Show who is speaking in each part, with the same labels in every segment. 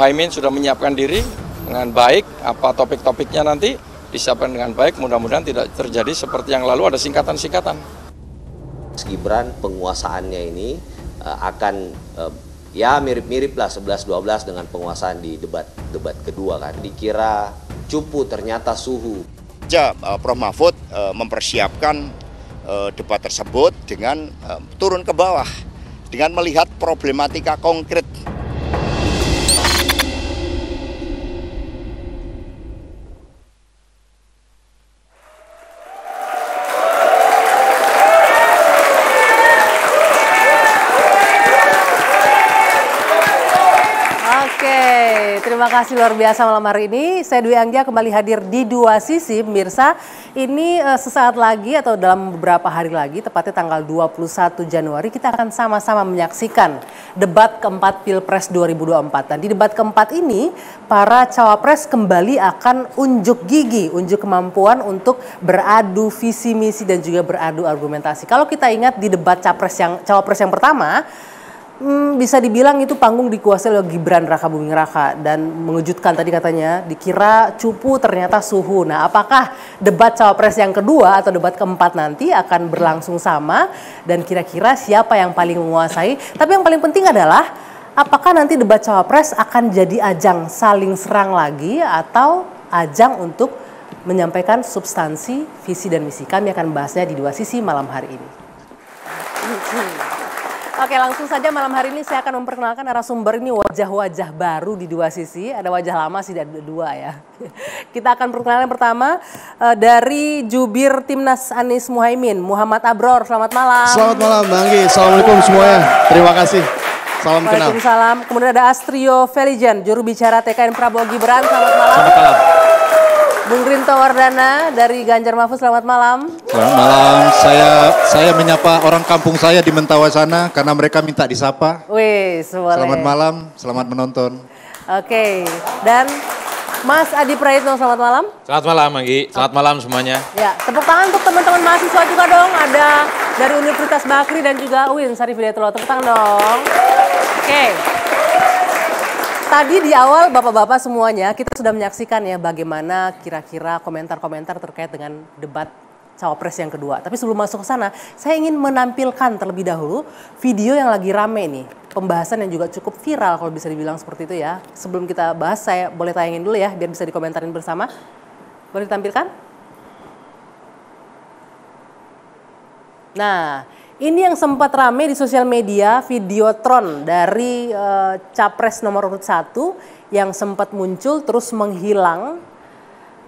Speaker 1: Muhaimin sudah menyiapkan diri dengan baik, apa topik-topiknya nanti disiapkan dengan baik, mudah-mudahan tidak terjadi seperti yang lalu ada singkatan-singkatan. Gibran penguasaannya ini eh, akan eh, ya mirip-mirip lah 11-12 dengan penguasaan di debat-debat kedua kan. Dikira cupu ternyata suhu. Ja, ya, eh, Prof Mahfud mempersiapkan debat tersebut dengan
Speaker 2: turun ke bawah dengan melihat problematika konkret
Speaker 3: Terima kasih luar biasa malam hari ini. Saya Dwi Anggia kembali hadir di dua sisi pemirsa. Ini eh, sesaat lagi atau dalam beberapa hari lagi tepatnya tanggal 21 Januari kita akan sama-sama menyaksikan debat keempat Pilpres 2024. Dan di debat keempat ini para cawapres kembali akan unjuk gigi, unjuk kemampuan untuk beradu visi misi dan juga beradu argumentasi. Kalau kita ingat di debat capres yang cawapres yang pertama hmm, bisa dibilang itu panggung dikuasai oleh Gibran Raka Buming Raka dan mengejutkan tadi katanya dikira cupu ternyata suhu. Nah, apakah debat cawapres yang kedua atau debat keempat nanti akan berlangsung sama dan kira-kira siapa yang paling menguasai? Tapi yang paling penting adalah apakah nanti debat cawapres akan jadi ajang saling serang lagi atau ajang untuk menyampaikan substansi, visi dan misi. Kami akan bahasnya di dua sisi malam hari ini. Oke langsung saja malam hari ini saya akan memperkenalkan narasumber ini wajah-wajah baru di dua sisi. Ada wajah lama sih dan dua ya. Kita akan perkenalan pertama eh, dari jubir timnas Anies Muhaimin, Muhammad Abror. Selamat malam. Selamat malam Bang
Speaker 4: Anggi. Assalamualaikum semuanya. Terima kasih. Salam kenal. Waalaikumsalam.
Speaker 3: Kemudian ada Astrio Felijan juru bicara TKN Prabowo Gibran. Selamat malam.
Speaker 4: Selamat malam.
Speaker 3: Bung Rinto Wardana dari Ganjar Mahfud, selamat malam.
Speaker 2: Selamat malam, saya saya menyapa orang kampung saya di Mentawai sana karena mereka minta disapa.
Speaker 3: Wih, semuanya. Selamat malam,
Speaker 2: selamat menonton.
Speaker 3: Oke, dan Mas Adi Prayitno, selamat malam.
Speaker 1: Selamat malam, Anggi. Selamat malam semuanya.
Speaker 3: Ya, tepuk tangan untuk teman-teman mahasiswa juga dong. Ada dari Universitas Bakri dan juga UIN Sarif Tepuk tangan dong. Oke. Tadi di awal Bapak-bapak semuanya kita sudah menyaksikan ya bagaimana kira-kira komentar-komentar terkait dengan debat cawapres yang kedua. Tapi sebelum masuk ke sana, saya ingin menampilkan terlebih dahulu video yang lagi rame nih. Pembahasan yang juga cukup viral kalau bisa dibilang seperti itu ya. Sebelum kita bahas, saya boleh tayangin dulu ya biar bisa dikomentarin bersama. Boleh ditampilkan? Nah, ini yang sempat rame di sosial media, videotron dari e, capres nomor urut satu yang sempat muncul terus menghilang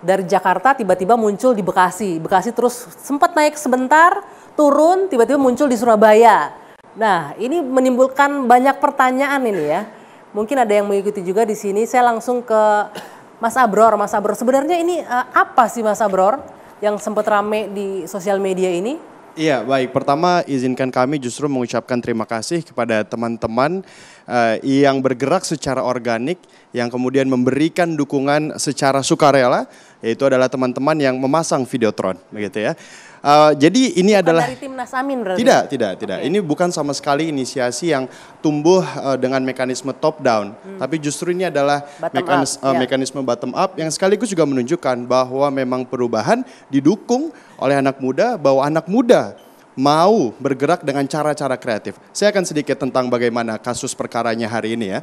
Speaker 3: dari Jakarta tiba-tiba muncul di Bekasi. Bekasi terus sempat naik sebentar, turun, tiba-tiba muncul di Surabaya. Nah, ini menimbulkan banyak pertanyaan ini ya. Mungkin ada yang mengikuti juga di sini. Saya langsung ke Mas Abror. Mas Abror, sebenarnya ini e, apa sih Mas Abror yang sempat rame di sosial media ini?
Speaker 4: Iya, baik. Pertama, izinkan kami justru mengucapkan terima kasih kepada teman-teman uh, yang bergerak secara organik, yang kemudian memberikan dukungan secara sukarela, yaitu adalah teman-teman yang memasang videotron, begitu ya. Uh, jadi ini bukan adalah dari
Speaker 3: timnas Amin berarti. Tidak,
Speaker 4: tidak, tidak. Okay. Ini bukan sama sekali inisiasi yang tumbuh uh, dengan mekanisme top down, hmm. tapi justru ini adalah bottom mekanis, up, uh, yeah. mekanisme bottom up yang sekaligus juga menunjukkan bahwa memang perubahan didukung oleh anak muda bahwa anak muda mau bergerak dengan cara-cara kreatif. Saya akan sedikit tentang bagaimana kasus perkaranya hari ini ya.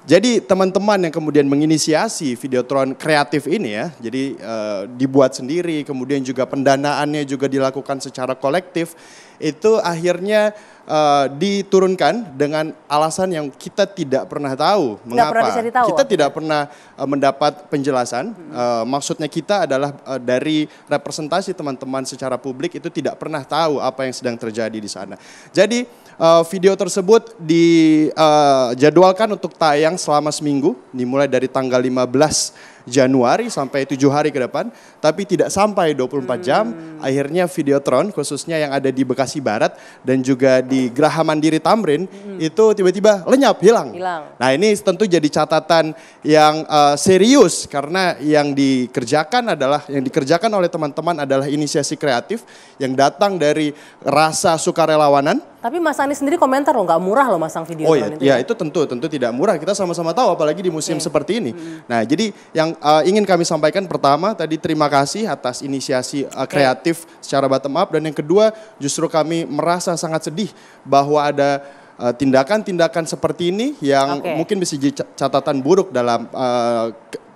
Speaker 4: Jadi teman-teman yang kemudian menginisiasi videotron kreatif ini ya, jadi e, dibuat sendiri, kemudian juga pendanaannya juga dilakukan secara kolektif, itu akhirnya uh, diturunkan dengan alasan yang kita tidak pernah tahu mengapa pernah bisa kita tidak pernah uh, mendapat penjelasan hmm. uh, maksudnya kita adalah uh, dari representasi teman-teman secara publik itu tidak pernah tahu apa yang sedang terjadi di sana jadi uh, video tersebut dijadwalkan uh, untuk tayang selama seminggu dimulai dari tanggal 15 Januari sampai tujuh hari ke depan, tapi tidak sampai 24 jam. Hmm. Akhirnya Videotron khususnya yang ada di Bekasi Barat dan juga di Graha Mandiri Tamrin hmm. itu tiba-tiba lenyap, hilang. hilang. Nah ini tentu jadi catatan yang uh, serius karena yang dikerjakan adalah yang dikerjakan oleh teman-teman adalah inisiasi kreatif yang datang dari rasa sukarelawanan
Speaker 3: tapi Mas Anies sendiri komentar loh, nggak murah loh masang video oh, iya, itu. ya
Speaker 4: itu tentu, tentu tidak murah. Kita sama-sama tahu, apalagi di musim okay. Iya. seperti ini. Hmm. Nah, jadi yang uh, ingin kami sampaikan pertama tadi terima kasih atas inisiasi uh, eh, okay. kreatif secara bottom up dan yang kedua justru kami merasa sangat sedih bahwa ada eh, tindakan-tindakan uh, seperti ini yang okay. mungkin bisa jadi catatan buruk dalam uh,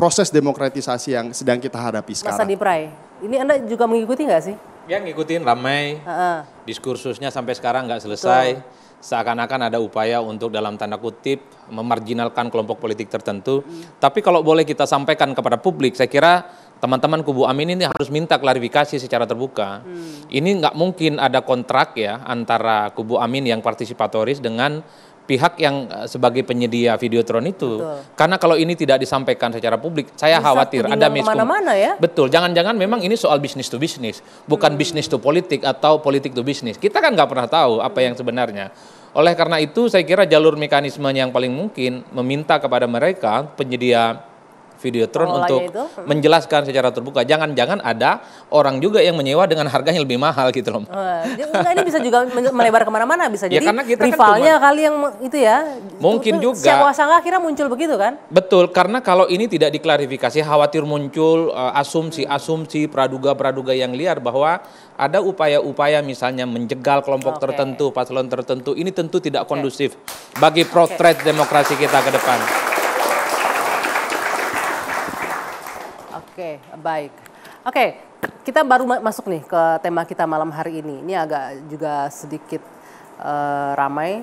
Speaker 4: proses demokratisasi yang sedang kita hadapi sekarang. Mas Adi
Speaker 3: Prai, ini Anda juga mengikuti nggak sih?
Speaker 4: ya ngikutin ramai
Speaker 3: uh -uh.
Speaker 1: diskursusnya sampai sekarang nggak selesai seakan-akan ada upaya untuk dalam tanda kutip memarjinalkan kelompok politik tertentu hmm. tapi kalau boleh kita sampaikan kepada publik saya kira teman-teman kubu Amin ini harus minta klarifikasi secara terbuka hmm. ini nggak mungkin ada kontrak ya antara kubu Amin yang partisipatoris dengan pihak yang eh, sebagai penyedia videotron itu. Betul. Karena kalau ini tidak disampaikan secara publik, saya Bisa khawatir ada mana ya? Betul. Jangan-jangan memang ini soal bisnis to bisnis, bukan hmm. bisnis to politik atau politik to bisnis. Kita kan nggak pernah tahu apa yang sebenarnya. Oleh karena itu, saya kira jalur mekanisme yang paling mungkin meminta kepada mereka penyedia Videotron oh, untuk itu? menjelaskan secara terbuka. Jangan-jangan ada orang juga yang menyewa dengan harga yang lebih mahal gitu loh.
Speaker 3: Uh, oh, ini bisa juga melebar kemana-mana bisa ya, jadi ya, karena kita kan rivalnya kan kali yang itu ya.
Speaker 1: Mungkin itu, juga. Siapa
Speaker 3: sangka muncul begitu kan?
Speaker 1: Betul, karena kalau ini tidak diklarifikasi khawatir muncul asumsi-asumsi eh, uh, praduga-praduga yang liar bahwa ada upaya-upaya misalnya menjegal kelompok okay. tertentu, paslon tertentu. Ini tentu tidak kondusif okay. bagi protret okay. demokrasi kita ke depan.
Speaker 3: Oke, baik. Oke, kita baru masuk nih ke tema kita malam hari ini. Ini agak juga sedikit uh, ramai.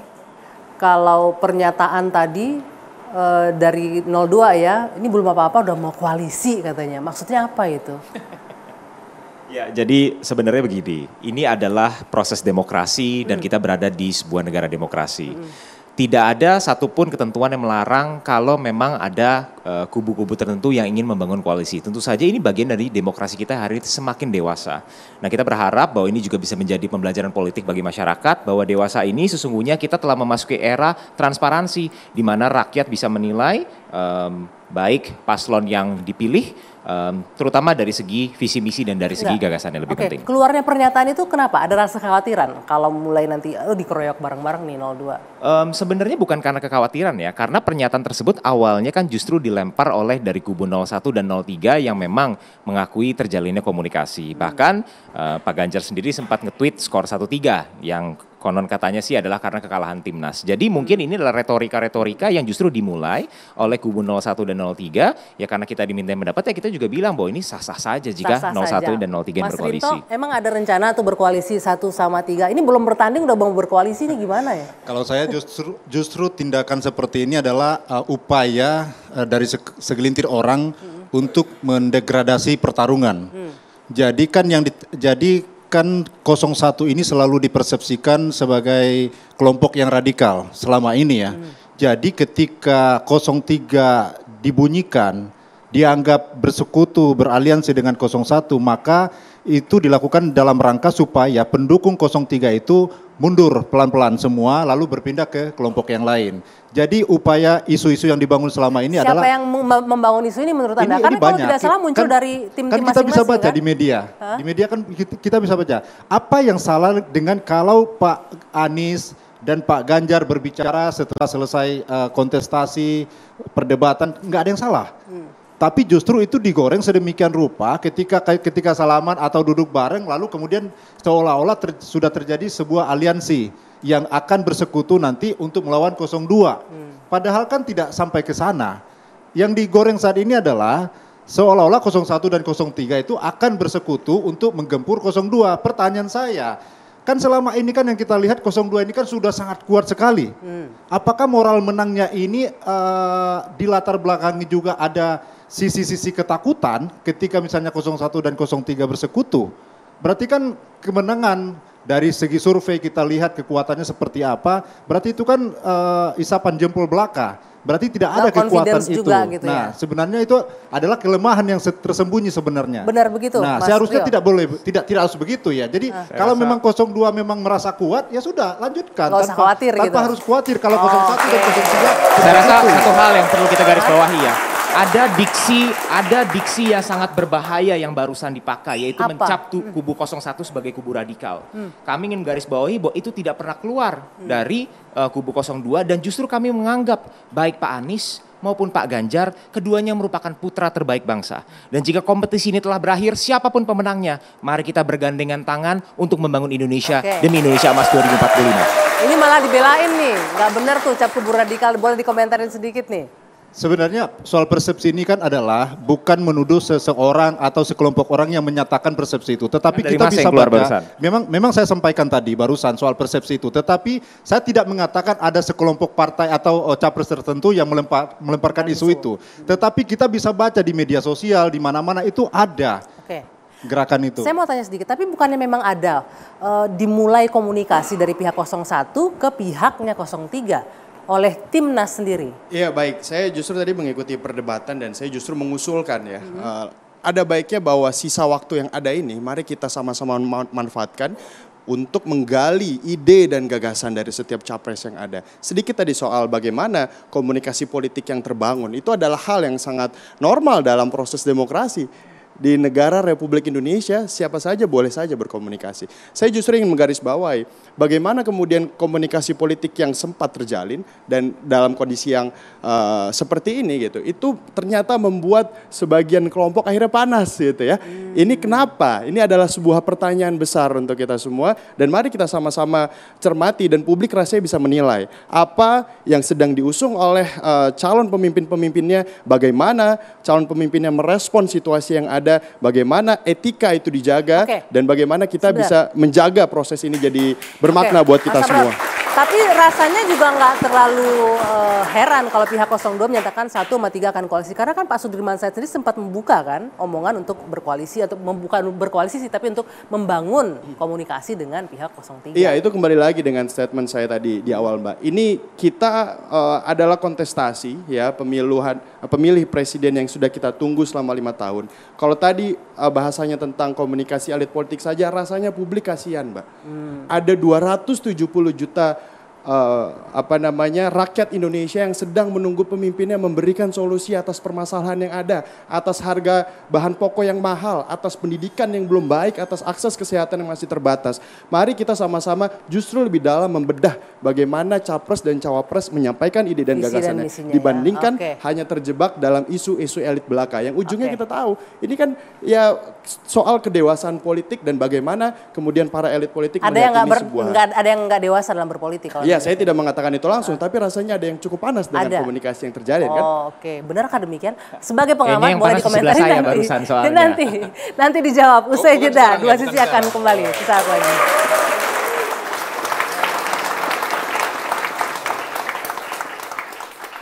Speaker 3: Kalau pernyataan tadi uh, dari 02 ya, ini belum apa-apa udah mau koalisi katanya. Maksudnya apa itu?
Speaker 5: Ya, jadi sebenarnya begini. Ini adalah proses demokrasi dan hmm. kita berada di sebuah negara demokrasi. Hmm. Tidak ada satupun ketentuan yang melarang kalau memang ada Eh, kubu-kubu tertentu yang ingin membangun koalisi. Tentu saja ini bagian dari demokrasi kita hari ini semakin dewasa. Nah kita berharap bahwa ini juga bisa menjadi pembelajaran politik bagi masyarakat bahwa dewasa ini sesungguhnya kita telah memasuki era transparansi di mana rakyat bisa menilai um, baik paslon yang dipilih um, terutama dari segi visi misi dan dari segi gagasan yang lebih okay. penting.
Speaker 3: Keluarnya pernyataan itu kenapa? Ada rasa kekhawatiran kalau mulai nanti oh, dikeroyok bareng-bareng nih
Speaker 5: 02? Um, sebenarnya bukan karena kekhawatiran ya, karena pernyataan tersebut awalnya kan justru di dilempar oleh dari kubu 01 dan 03 yang memang mengakui terjalinnya komunikasi. Bahkan uh, Pak Ganjar sendiri sempat nge-tweet skor 1-3 yang konon katanya sih adalah karena kekalahan timnas. Jadi mungkin ini adalah retorika-retorika yang justru dimulai oleh kubu 01 dan 03 ya karena kita diminta mendapat ya kita juga bilang bahwa ini sah-sah saja jika sah -sah 01 saja. dan
Speaker 3: 03 Mas berkoalisi. Rinto, emang ada rencana tuh berkoalisi satu sama tiga. Ini belum bertanding udah mau berkoalisi ini gimana ya?
Speaker 2: Kalau saya justru justru tindakan seperti ini adalah uh, upaya uh, dari segelintir orang hmm. untuk mendegradasi pertarungan. Hmm. Jadi kan yang di, jadi bahkan 01 ini selalu dipersepsikan sebagai kelompok yang radikal selama ini ya. Hmm. Jadi ketika 03 dibunyikan dianggap bersekutu beraliansi dengan 01 maka itu dilakukan dalam rangka supaya pendukung 03 itu mundur pelan-pelan semua lalu berpindah ke kelompok yang lain. Jadi upaya isu-isu yang dibangun selama ini Siapa adalah Siapa yang
Speaker 3: membangun isu ini menurut Anda? Ini, Karena ini kalau tidak salah kan- muncul kan, dari tim-tim kan kita bisa baca kan? di
Speaker 2: media. Huh? Di media kan kita bisa baca. Apa yang salah dengan kalau Pak Anies dan Pak Ganjar berbicara setelah selesai uh, kontestasi perdebatan nggak ada yang salah. Hmm tapi justru itu digoreng sedemikian rupa ketika ketika salaman atau duduk bareng lalu kemudian seolah-olah ter, sudah terjadi sebuah aliansi yang akan bersekutu nanti untuk melawan 02. Hmm. Padahal kan tidak sampai ke sana. Yang digoreng saat ini adalah seolah-olah 01 dan 03 itu akan bersekutu untuk menggempur 02. Pertanyaan saya, Kan selama ini kan yang kita lihat 02 ini kan sudah sangat kuat sekali. Hmm. Apakah moral menangnya ini uh, di latar belakangnya juga ada sisi-sisi ketakutan ketika misalnya 01 dan 03 bersekutu? Berarti kan kemenangan dari segi survei kita lihat kekuatannya seperti apa. Berarti itu kan uh, isapan jempol belaka. Berarti tidak ada nah, kekuatan itu. Gitu ya? nah, ya? sebenarnya itu adalah kelemahan yang tersembunyi sebenarnya. Benar begitu. Nah, Mas seharusnya Rio. tidak boleh tidak tidak harus begitu ya. Jadi nah, kalau rasa, memang 02 memang merasa kuat ya sudah lanjutkan Gak tanpa khawatir tanpa gitu. harus khawatir kalau oh, 01 okay. dan 03. Saya rasa itu.
Speaker 5: satu hal yang perlu kita garis bawahi ya ada diksi ada diksi yang sangat berbahaya yang barusan dipakai yaitu Apa? mencap tu, hmm. kubu 01 sebagai kubu radikal. Hmm. Kami ingin garis bawahi bahwa itu tidak pernah keluar hmm. dari uh, kubu 02 dan justru kami menganggap baik Pak Anies maupun Pak Ganjar, keduanya merupakan putra terbaik bangsa. Dan jika kompetisi ini telah berakhir, siapapun pemenangnya, mari kita bergandengan tangan untuk membangun Indonesia okay. demi Indonesia Emas 2045.
Speaker 3: Ini malah dibelain nih, nggak benar tuh cap kubu radikal, boleh dikomentarin sedikit nih.
Speaker 2: Sebenarnya soal persepsi ini kan adalah bukan menuduh seseorang atau sekelompok orang yang menyatakan persepsi itu, tetapi Dari kita bisa baca. Memang memang saya sampaikan tadi barusan soal persepsi itu, tetapi saya tidak mengatakan ada sekelompok partai atau eh, capres tertentu yang melempar, melemparkan isu, itu. Tetapi kita bisa baca di media sosial di mana-mana itu ada. gerakan
Speaker 4: itu. Saya mau
Speaker 3: tanya sedikit, tapi bukannya memang ada uh, dimulai komunikasi dari pihak 01 ke pihaknya 03 oleh timnas sendiri.
Speaker 4: Iya baik, saya justru tadi mengikuti perdebatan dan saya justru mengusulkan ya. Mm -hmm. uh, ada baiknya bahwa sisa waktu yang ada ini, mari kita sama-sama manfaatkan untuk menggali ide dan gagasan dari setiap capres yang ada. Sedikit tadi soal bagaimana komunikasi politik yang terbangun itu adalah hal yang sangat normal dalam proses demokrasi di negara Republik Indonesia siapa saja boleh saja berkomunikasi. Saya justru ingin menggarisbawahi bagaimana kemudian komunikasi politik yang sempat terjalin dan dalam kondisi yang uh, seperti ini gitu, itu ternyata membuat sebagian kelompok akhirnya panas gitu ya. Ini kenapa? Ini adalah sebuah pertanyaan besar untuk kita semua dan mari kita sama-sama cermati dan publik rasanya bisa menilai apa yang sedang diusung oleh uh, calon pemimpin-pemimpinnya, bagaimana calon pemimpinnya merespon situasi yang ada ada bagaimana etika itu dijaga okay. dan bagaimana kita bisa menjaga proses ini jadi bermakna okay. buat kita Mas semua.
Speaker 3: Tapi rasanya juga nggak terlalu uh, heran kalau pihak 02 menyatakan satu sama tiga akan koalisi. Karena kan Pak Sudirman saya sendiri sempat membuka kan omongan untuk berkoalisi atau membuka berkoalisi sih tapi untuk membangun komunikasi dengan pihak 03. Iya
Speaker 4: itu kembali lagi dengan statement saya tadi di awal Mbak. Ini kita uh, adalah kontestasi ya pemiluhan eh, pemilih presiden yang sudah kita tunggu selama lima tahun. Kalau tadi uh, bahasanya tentang komunikasi elit politik saja rasanya publik kasihan Mbak. Hmm. Ada 270 juta uh, apa namanya rakyat Indonesia yang sedang menunggu pemimpinnya memberikan solusi atas permasalahan yang ada, atas harga bahan pokok yang mahal, atas pendidikan yang belum baik, atas akses kesehatan yang masih terbatas. Mari kita sama-sama justru lebih dalam membedah bagaimana capres dan cawapres menyampaikan ide dan gagasannya ya. dibandingkan ya? okay. hanya terjebak dalam isu-isu elit belaka yang ujungnya okay. kita tahu ini kan ya soal kedewasaan politik dan bagaimana kemudian para elit politik ada yang ber, sebuah enggak,
Speaker 3: ada yang nggak dewasa dalam berpolitik kalau ya
Speaker 4: saya itu. tidak mengatakan itu langsung ah. tapi rasanya ada yang cukup panas dengan ada. komunikasi yang terjadi oh, kan oke
Speaker 3: okay. benarkah demikian sebagai pengamat boleh dikomentari saya nanti barusan soalnya. nanti nanti dijawab usai oh, jeda oh, dua sisi akan kembali sesaat lagi